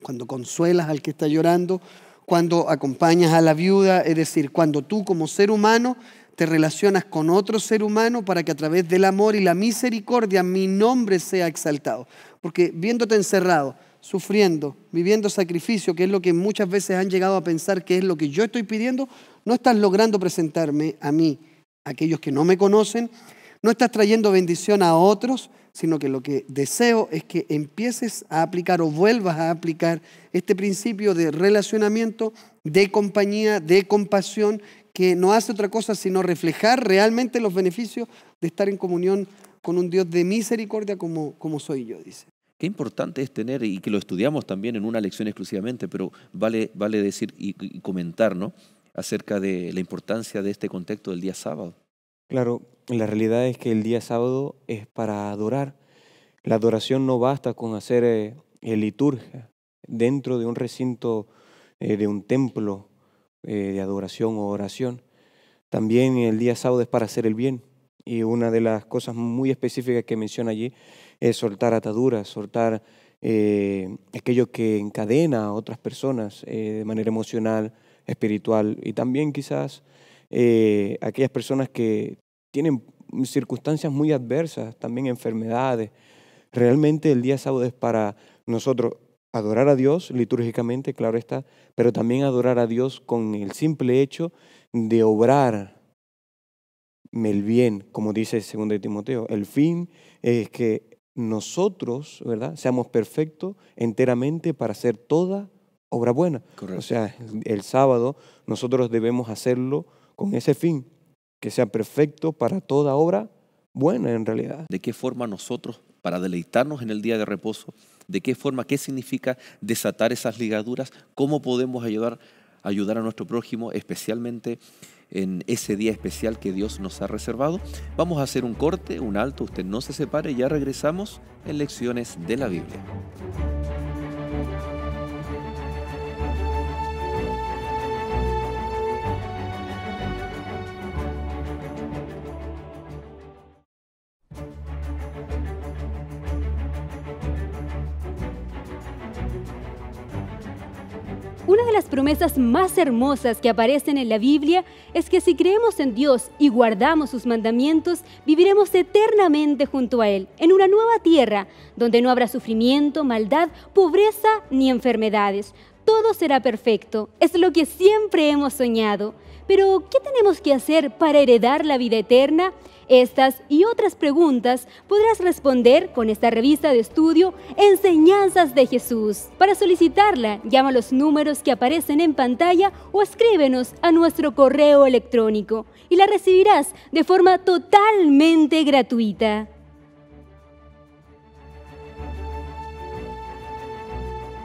cuando consuelas al que está llorando, cuando acompañas a la viuda, es decir, cuando tú como ser humano te relacionas con otro ser humano para que a través del amor y la misericordia mi nombre sea exaltado. Porque viéndote encerrado, sufriendo, viviendo sacrificio, que es lo que muchas veces han llegado a pensar que es lo que yo estoy pidiendo, no estás logrando presentarme a mí, a aquellos que no me conocen, no estás trayendo bendición a otros, sino que lo que deseo es que empieces a aplicar o vuelvas a aplicar este principio de relacionamiento, de compañía, de compasión que no hace otra cosa sino reflejar realmente los beneficios de estar en comunión con un Dios de misericordia como, como soy yo, dice. Qué importante es tener, y que lo estudiamos también en una lección exclusivamente, pero vale, vale decir y, comentar ¿no? acerca de la importancia de este contexto del día sábado. Claro, la realidad es que el día sábado es para adorar. La adoración no basta con hacer eh, eh, liturgia dentro de un recinto eh, de un templo eh, de adoración o oración. También el día sábado es para hacer el bien. Y una de las cosas muy específicas que menciona allí es soltar ataduras, soltar eh, aquello que encadena a otras personas eh, de manera emocional, espiritual y también quizás aquellas personas que tienen circunstancias muy adversas, también enfermedades. Realmente el día sábado es para nosotros Adorar a Dios litúrgicamente, claro está, pero también adorar a Dios con el simple hecho de obrar el bien, como dice 2 de Timoteo. El fin es que nosotros, ¿verdad?, seamos perfectos enteramente para hacer toda obra buena. O sea, el sábado nosotros debemos hacerlo con ese fin, que sea perfecto para toda obra buena en realidad. ¿De qué forma nosotros, para deleitarnos en el día de reposo, de qué forma, qué significa desatar esas ligaduras, cómo podemos ayudar, ayudar a nuestro prójimo, especialmente en ese día especial que Dios nos ha reservado. Vamos a hacer un corte, un alto, usted no se separe, ya regresamos en Lecciones de la Biblia. de las promesas más hermosas que aparecen en la Biblia es que si creemos en Dios y guardamos sus mandamientos, viviremos eternamente junto a Él, en una nueva tierra, donde no habrá sufrimiento, maldad, pobreza ni enfermedades. Todo será perfecto, es lo que siempre hemos soñado. Pero, ¿qué tenemos que hacer para heredar la vida eterna? Estas y otras preguntas podrás responder con esta revista de estudio Enseñanzas de Jesús. Para solicitarla, llama a los números que aparecen en pantalla o escríbenos a nuestro correo electrónico y la recibirás de forma totalmente gratuita.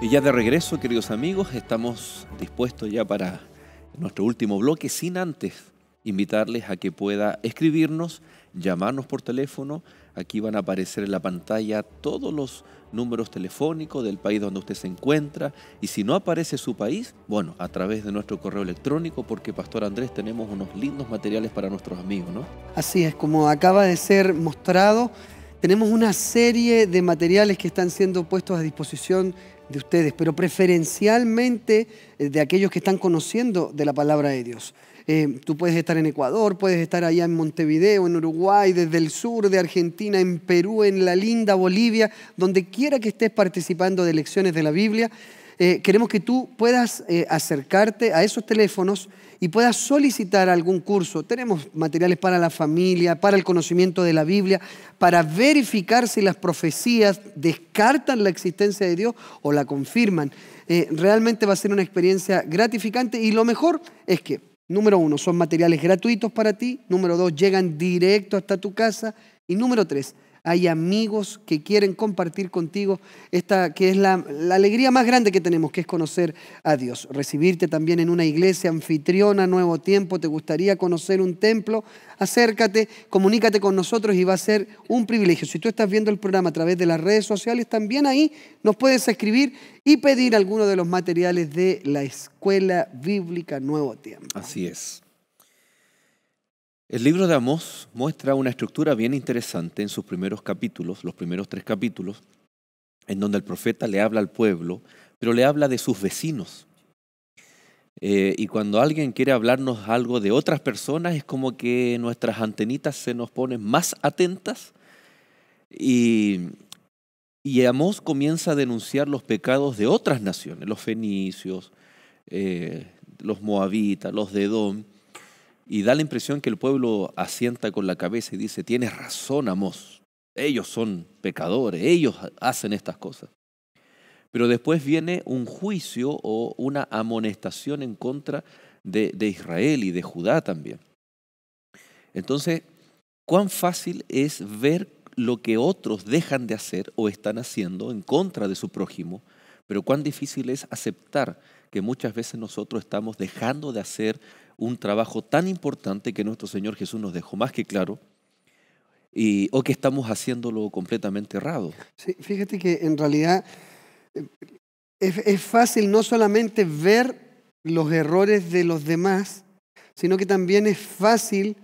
Y ya de regreso, queridos amigos, estamos dispuestos ya para nuestro último bloque, sin antes invitarles a que pueda escribirnos, llamarnos por teléfono. Aquí van a aparecer en la pantalla todos los números telefónicos del país donde usted se encuentra. Y si no aparece su país, bueno, a través de nuestro correo electrónico, porque Pastor Andrés tenemos unos lindos materiales para nuestros amigos, ¿no? Así es, como acaba de ser mostrado, tenemos una serie de materiales que están siendo puestos a disposición de ustedes, pero preferencialmente eh, de aquellos que están conociendo de la palabra de Dios. Eh, tú puedes estar en Ecuador, puedes estar allá en Montevideo, en Uruguay, desde el sur de Argentina, en Perú, en la linda Bolivia, donde quiera que estés participando de lecciones de la Biblia. Eh, queremos que tú puedas eh, acercarte a esos teléfonos y puedas solicitar algún curso. Tenemos materiales para la familia, para el conocimiento de la Biblia, para verificar si las profecías descartan la existencia de Dios o la confirman. realmente va a ser una experiencia gratificante y lo mejor es que Número uno, son materiales gratuitos para ti. Número dos, llegan directo hasta tu casa. Y número tres, hay amigos que quieren compartir contigo esta que es la, alegría más grande que tenemos, que es conocer a Dios. Recibirte también en una iglesia anfitriona, nuevo tiempo, te gustaría conocer un templo, acércate, comunícate con nosotros y va a ser un privilegio. Si tú estás viendo el programa a través de las redes sociales, también ahí nos puedes escribir y pedir alguno de los materiales de la Escuela Bíblica Nuevo Tiempo. Así es. El libro de Amós muestra una estructura bien interesante en sus primeros capítulos, los primeros tres capítulos, en donde el profeta le habla al pueblo, pero le habla de sus vecinos. Eh, y cuando alguien quiere hablarnos algo de otras personas, es como que nuestras antenitas se nos ponen más atentas. Y, Amós comienza a denunciar los pecados de otras naciones, los fenicios, eh, los moabitas, los de Edom, y da la impresión que el pueblo asienta con la cabeza y dice, tienes razón, Amos ellos son pecadores, ellos hacen estas cosas. Pero después viene un juicio o una amonestación en contra de, de Israel y de Judá también. Entonces, cuán fácil es ver lo que otros dejan de hacer o están haciendo en contra de su prójimo, pero cuán difícil es aceptar que muchas veces nosotros estamos dejando de hacer un trabajo tan importante que nuestro Señor Jesús nos dejó más que claro, y, o que estamos haciéndolo completamente errado. fíjate que en realidad eh, es, fácil no solamente ver los errores de los demás, sino que también es fácil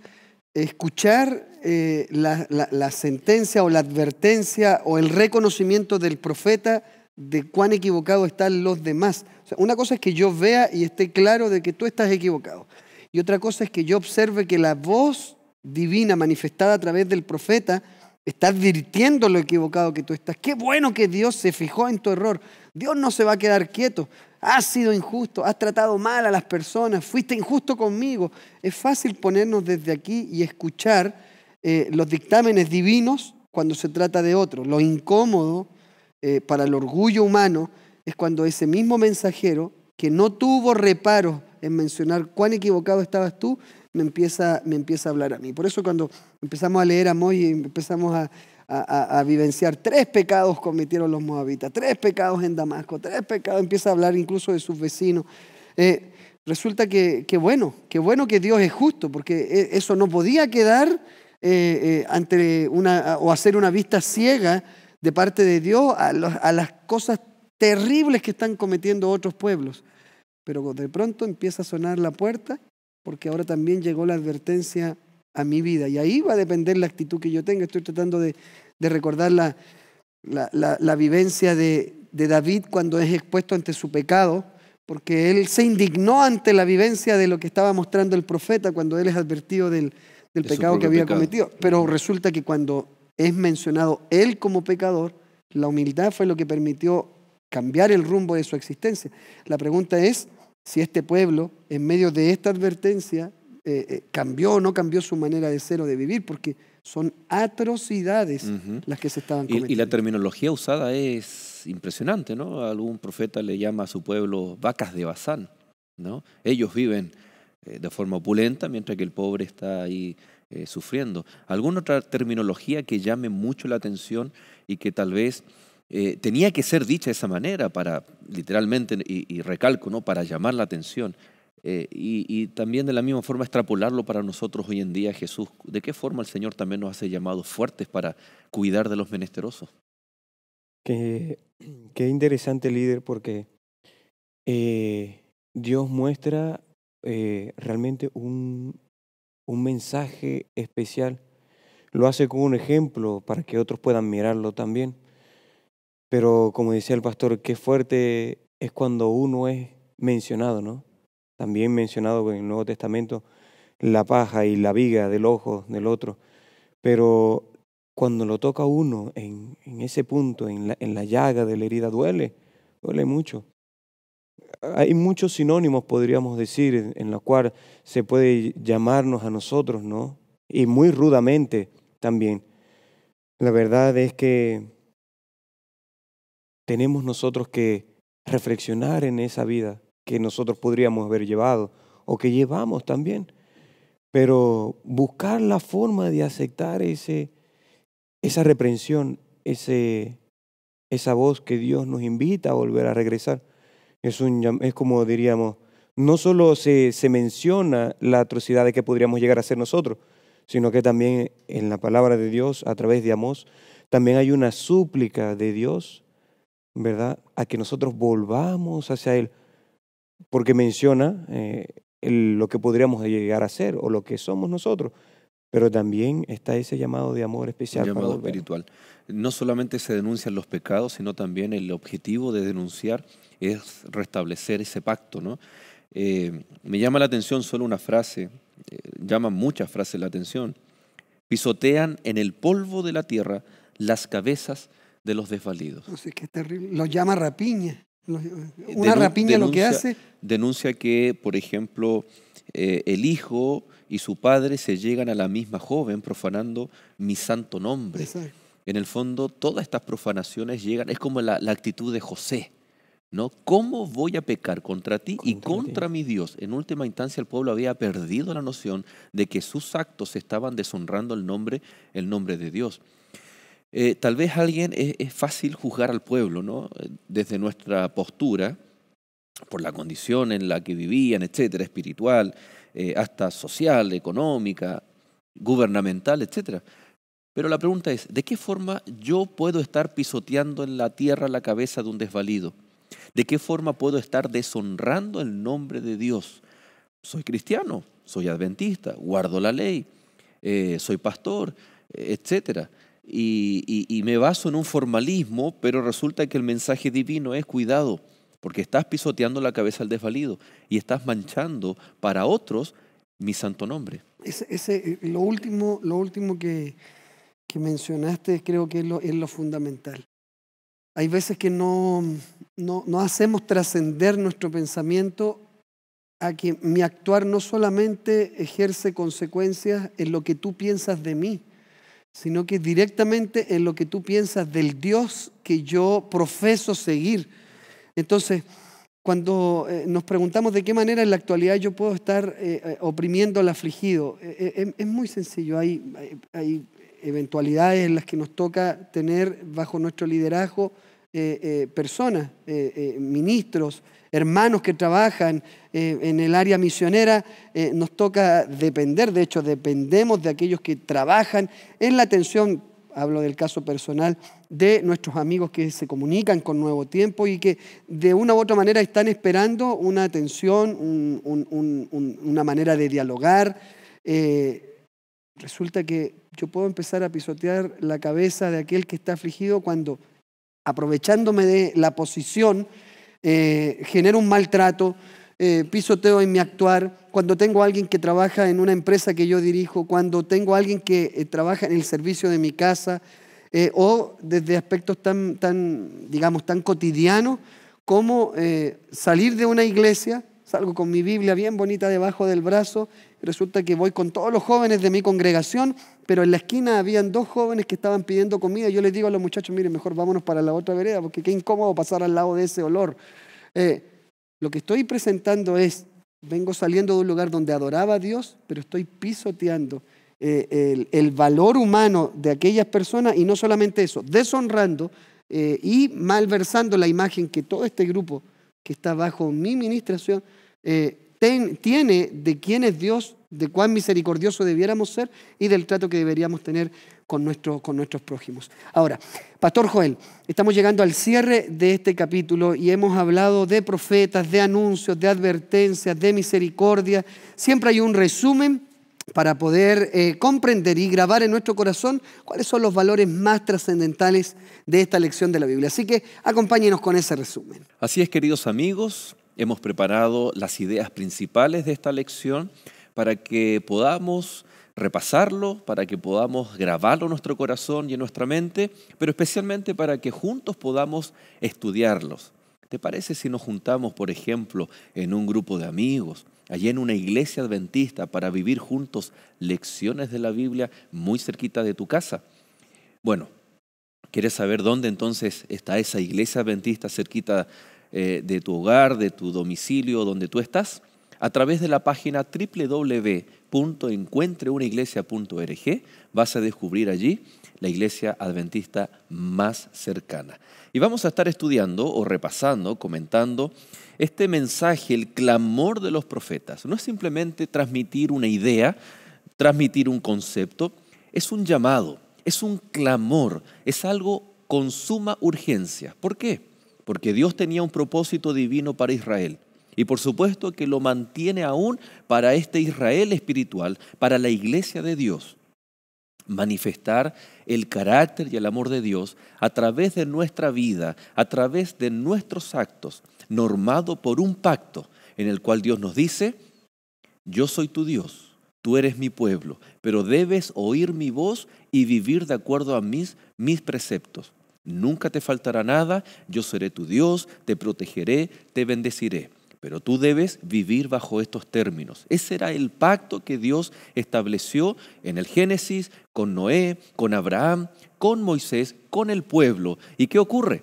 escuchar eh, la, la, sentencia o la advertencia o el reconocimiento del profeta de cuán equivocado están los demás una cosa es que yo vea y esté claro de que tú estás equivocado. Y otra cosa es que yo observe que la voz divina manifestada a través del profeta está advirtiendo lo equivocado que tú estás. Qué bueno que Dios se fijó en tu error. Dios no se va a quedar quieto. Has sido injusto, has tratado mal a las personas, fuiste injusto conmigo. Es fácil ponernos desde aquí y escuchar eh, los dictámenes divinos cuando se trata de otro. lo incómodo eh, para el orgullo humano es cuando ese mismo mensajero, que no tuvo reparo en mencionar cuán equivocado estabas tú, me empieza, me empieza a hablar a mí. Por eso cuando empezamos a leer a Moy y empezamos a, vivenciar. Tres pecados cometieron los moabitas, tres pecados en Damasco, tres pecados, empieza a hablar incluso de sus vecinos. Eh, resulta que, bueno, que bueno que Dios es justo, porque e, eso no podía quedar eh, eh, ante una, o hacer una vista ciega de parte de Dios a, a las cosas terribles que están cometiendo otros pueblos. Pero de pronto empieza a sonar la puerta porque ahora también llegó la advertencia a mi vida. Y ahí va a depender la actitud que yo tenga. Estoy tratando de, recordar la, vivencia de, David cuando es expuesto ante su pecado, porque él se indignó ante la vivencia de lo que estaba mostrando el profeta cuando él es advertido del, pecado que había cometido. Pero resulta que cuando es mencionado él como pecador, la humildad fue lo que permitió cambiar el rumbo de su existencia. La pregunta es si este pueblo, en medio de esta advertencia, eh, eh, cambió o no cambió su manera de ser o de vivir, porque son atrocidades las que se estaban cometiendo. Y, la terminología usada es impresionante, ¿no? Algún profeta le llama a su pueblo vacas de Bazán, ¿no? Ellos viven eh, de forma opulenta mientras que el pobre está ahí sufriendo. ¿Alguna otra terminología que llame mucho la atención y que tal vez eh, tenía que ser dicha de esa manera para, literalmente, y, recalco, ¿no? para llamar la atención. Eh, y, también de la misma forma extrapolarlo para nosotros hoy en día, Jesús. ¿De qué forma el Señor también nos hace llamados fuertes para cuidar de los menesterosos? Qué, interesante líder, porque eh, Dios muestra realmente un, un mensaje especial. Lo hace como un ejemplo para que otros puedan mirarlo también. Pero como decía el pastor, qué fuerte es cuando uno es mencionado, ¿no? También mencionado en el Nuevo Testamento, la paja y la viga del ojo del otro. Pero cuando lo toca uno en, ese punto, en la, en la llaga de la herida, duele, duele mucho hay muchos sinónimos, podríamos decir, en los cuales se puede llamarnos a nosotros, ¿no? Y muy rudamente también. La verdad es que tenemos nosotros que reflexionar en esa vida que nosotros podríamos haber llevado o que llevamos también, pero buscar la forma de aceptar ese, esa reprensión, ese, esa voz que Dios nos invita a volver a regresar. Es, un, es como diríamos, no solo se, menciona la atrocidad de que podríamos llegar a ser nosotros, sino que también en la palabra de Dios, a través de Amós, también hay una súplica de Dios ¿verdad? A que nosotros volvamos hacia Él, porque menciona eh, lo que podríamos llegar a ser o lo que somos nosotros, pero también está ese llamado de amor especial. espiritual. No solamente se denuncian los pecados, sino también el objetivo de denunciar es restablecer ese pacto, ¿no? Eh, me llama la atención solo una frase, eh, llama llaman muchas frases la atención. Pisotean en el polvo de la tierra las cabezas de los desvalidos. No llama rapiña. Eh, una rapiña lo que hace. Denuncia que, por ejemplo, eh, el hijo y su padre se llegan a la misma joven profanando mi santo nombre. En el fondo, todas estas profanaciones llegan, es como la, actitud de José. ¿no? ¿Cómo voy a pecar contra ti y contra mi Dios? En última instancia, el pueblo había perdido la noción de que sus actos estaban deshonrando el nombre, el nombre de Dios. Eh, tal vez alguien es, fácil juzgar al pueblo, ¿no? Eh, desde nuestra postura, por la condición en la que vivían, etcétera, espiritual, eh, hasta social, económica, gubernamental, etcétera. Pero la pregunta es, ¿de qué forma yo puedo estar pisoteando en la tierra la cabeza de un desvalido? ¿De qué forma puedo estar deshonrando el nombre de Dios? Soy cristiano, soy adventista, guardo la ley, soy pastor, etcétera y, me baso en un formalismo, pero resulta que el mensaje divino es cuidado, porque estás pisoteando la cabeza al desvalido y estás manchando para otros mi santo nombre. Ese, eh, lo último, que, mencionaste creo que es lo, fundamental. Hay veces que no, no, no hacemos trascender nuestro pensamiento a que mi actuar no solamente ejerce consecuencias en lo que tú piensas de mí, sino que directamente en lo que tú piensas del Dios que yo profeso seguir. Entonces, cuando eh, nos preguntamos de qué manera en la actualidad yo puedo estar eh, eh, oprimiendo al afligido, em, es muy sencillo. Hay, hay, eventualidades en las que nos toca tener bajo nuestro liderazgo personas, ministros, hermanos que trabajan eh, en el área misionera, eh, nos toca depender, de hecho dependemos de aquellos que trabajan en la atención, hablo del caso personal, de nuestros amigos que se comunican con Nuevo Tiempo y que de una u otra manera están esperando una atención, una manera de dialogar. Eh, resulta que yo puedo empezar a pisotear la cabeza de aquel que está afligido cuando, aprovechándome de la posición, eh, genero un maltrato, eh, pisoteo en mi actuar, cuando tengo a alguien que trabaja en una empresa que yo dirijo, cuando tengo a alguien que eh, trabaja en el servicio de mi casa, o desde aspectos tan, tan, digamos, tan cotidianos como salir de una iglesia, salgo con mi Biblia bien bonita debajo del brazo Resulta que voy con todos los jóvenes de mi congregación, pero en la esquina habían dos jóvenes que estaban pidiendo comida. Yo les digo a los muchachos, miren, mejor vámonos para la otra vereda, porque qué incómodo pasar al lado de ese olor. Eh, lo que estoy presentando es, vengo saliendo de un lugar donde adoraba a Dios, pero estoy pisoteando eh, el, valor humano de aquellas personas y no solamente eso, deshonrando eh, y malversando la imagen que todo este grupo que está bajo mi ministración tiene de quién es Dios, de cuán misericordioso debiéramos ser y del trato que deberíamos tener con, con nuestros prójimos. Ahora, Pastor Joel, estamos llegando al cierre de este capítulo y hemos hablado de profetas, de anuncios, de advertencias, de misericordia. Siempre hay un resumen para poder eh, comprender y grabar en nuestro corazón cuáles son los valores más trascendentales de esta lección de la Biblia. Así que acompáñenos con ese resumen. Así es, queridos amigos, hemos preparado las ideas principales de esta lección para que podamos repasarlo, para que podamos grabarlo en nuestro corazón y en nuestra mente, pero especialmente para que juntos podamos estudiarlos. ¿Te parece si nos juntamos, por ejemplo, en un grupo de amigos, allí en una iglesia adventista, para vivir juntos lecciones de la Biblia muy cerquita de tu casa? Bueno, ¿quieres saber dónde entonces está esa iglesia adventista cerquita eh, de tu hogar, de tu domicilio, donde tú estás, a través de la página www.encuentreunaiglesia.org vas a descubrir allí la iglesia adventista más cercana. Y vamos a estar estudiando o repasando, comentando este mensaje, el clamor de los profetas. No es simplemente transmitir una idea, transmitir un concepto, es un llamado, es un clamor, es algo con suma urgencia. ¿Por qué? porque Dios tenía un propósito divino para Israel. Y por supuesto que lo mantiene aún para este Israel espiritual, para la iglesia de Dios. Manifestar el carácter y el amor de Dios a través de nuestra vida, a través de nuestros actos, normado por un pacto en el cual Dios nos dice, yo soy tu Dios, tú eres mi pueblo, pero debes oír mi voz y vivir de acuerdo a mis, mis preceptos. Nunca te faltará nada, yo seré tu Dios, te protegeré, te bendeciré. Pero tú debes vivir bajo estos términos. Ese era el pacto que Dios estableció en el Génesis, con Noé, con Abraham, con Moisés, con el pueblo. ¿Y qué ocurre?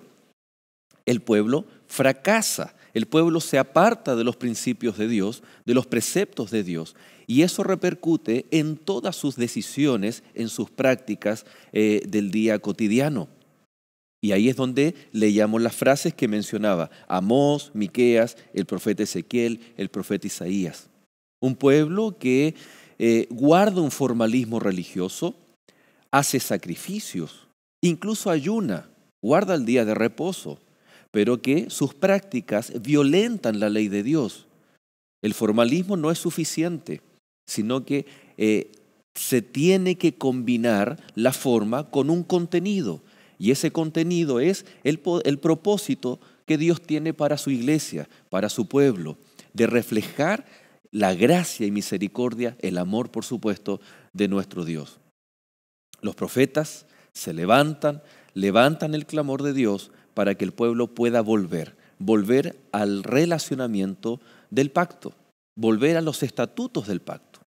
El pueblo fracasa, el pueblo se aparta de los principios de Dios, de los preceptos de Dios, y eso repercute en todas sus decisiones, en sus prácticas eh, del día cotidiano. Y ahí es donde leíamos las frases que mencionaba Amós, Miqueas, el profeta Ezequiel, el profeta Isaías. Un pueblo que eh, guarda un formalismo religioso, hace sacrificios, incluso ayuna, guarda el día de reposo, pero que sus prácticas violentan la ley de Dios. El formalismo no es suficiente, sino que eh, se tiene que combinar la forma con un contenido. Y ese contenido es el, propósito que Dios tiene para su iglesia, para su pueblo, de reflejar la gracia y misericordia, el amor, por supuesto, de nuestro Dios. Los profetas se levantan, levantan el clamor de Dios para que el pueblo pueda volver, volver al relacionamiento del pacto, volver a los estatutos del pacto,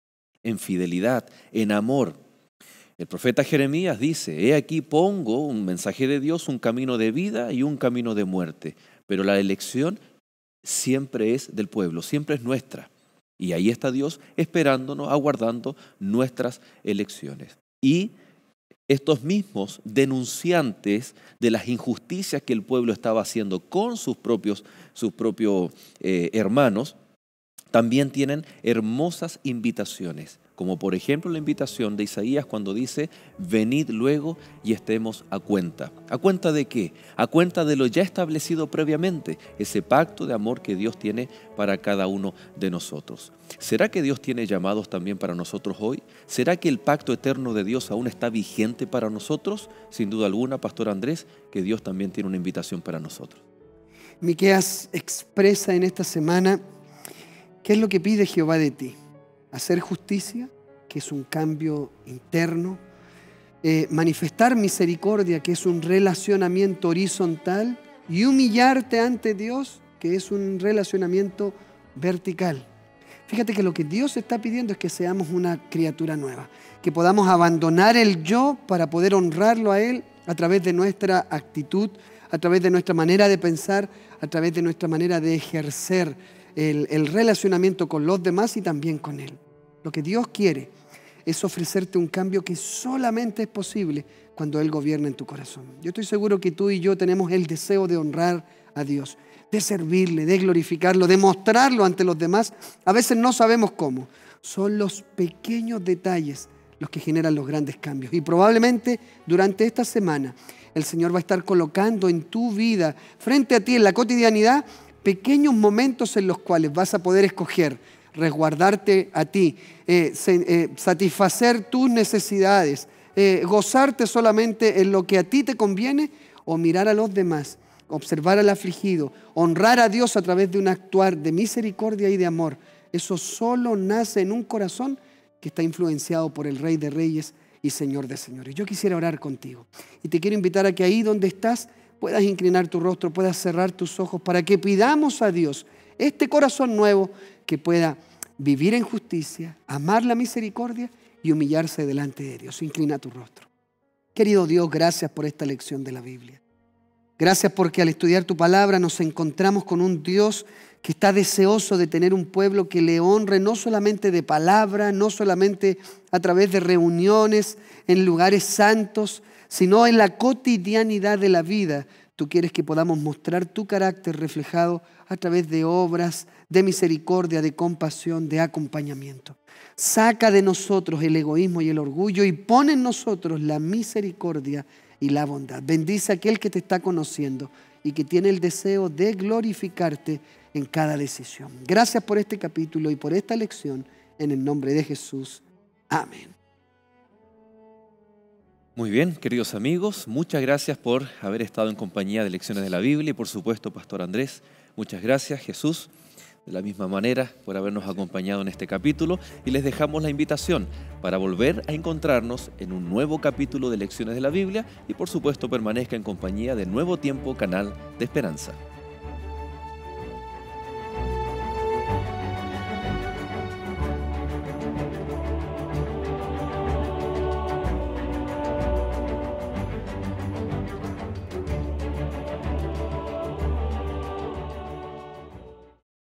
en fidelidad, en amor, el profeta Jeremías dice, he aquí pongo un mensaje de Dios, un camino de vida y un camino de muerte, pero la elección siempre es del pueblo, siempre es nuestra. Y ahí está Dios esperándonos, aguardando nuestras elecciones. Y estos mismos denunciantes de las injusticias que el pueblo estaba haciendo con sus propios, sus propios eh, hermanos, también tienen hermosas invitaciones como por ejemplo la invitación de Isaías cuando dice, venid luego y estemos a cuenta. ¿A cuenta de qué? A cuenta de lo ya establecido previamente, ese pacto de amor que Dios tiene para cada uno de nosotros. ¿Será que Dios tiene llamados también para nosotros hoy? ¿Será que el pacto eterno de Dios aún está vigente para nosotros? Sin duda alguna, Pastor Andrés, que Dios también tiene una invitación para nosotros. Miqueas expresa en esta semana qué es lo que pide Jehová de ti hacer justicia, que es un cambio interno, eh, manifestar misericordia, que es un relacionamiento horizontal, y humillarte ante Dios, que es un relacionamiento vertical. Fíjate que lo que Dios está pidiendo es que seamos una criatura nueva, que podamos abandonar el yo para poder honrarlo a Él a través de nuestra actitud, a través de nuestra manera de pensar, a través de nuestra manera de ejercer el, relacionamiento con los demás y también con Él. Lo que Dios quiere es ofrecerte un cambio que solamente es posible cuando Él gobierna en tu corazón. Yo estoy seguro que tú y yo tenemos el deseo de honrar a Dios, de servirle, de glorificarlo, de mostrarlo ante los demás. A veces no sabemos cómo. Son los pequeños detalles los que generan los grandes cambios. Y probablemente durante esta semana el Señor va a estar colocando en tu vida, frente a ti, en la cotidianidad, pequeños momentos en los cuales vas a poder escoger resguardarte a ti, eh, eh, satisfacer tus necesidades, eh, gozarte solamente en lo que a ti te conviene o mirar a los demás, observar al afligido, honrar a Dios a través de un actuar de misericordia y de amor. Eso solo nace en un corazón que está influenciado por el Rey de Reyes y Señor de Señores. Yo quisiera orar contigo y te quiero invitar a que ahí donde estás puedas inclinar tu rostro, puedas cerrar tus ojos, para que pidamos a Dios este corazón nuevo que pueda vivir en justicia, amar la misericordia y humillarse delante de Dios. Inclina tu rostro. Querido Dios, gracias por esta lección de la Biblia. Gracias porque al estudiar tu palabra nos encontramos con un Dios que está deseoso de tener un pueblo que le honre no solamente de palabra, no solamente a través de reuniones en lugares santos, sino en la cotidianidad de la vida. Tú quieres que podamos mostrar tu carácter reflejado a través de obras de misericordia, de compasión, de acompañamiento. Saca de nosotros el egoísmo y el orgullo y pon en nosotros la misericordia y la bondad. Bendice a aquel que te está conociendo y que tiene el deseo de glorificarte en cada decisión. Gracias por este capítulo y por esta lección. En el nombre de Jesús. Amén. Muy bien, queridos amigos, muchas gracias por haber estado en compañía de Lecciones de la Biblia y por supuesto, Pastor Andrés, muchas gracias, Jesús, de la misma manera por habernos acompañado en este capítulo y les dejamos la invitación para volver a encontrarnos en un nuevo capítulo de Lecciones de la Biblia y por supuesto permanezca en compañía de Nuevo Tiempo Canal de Esperanza.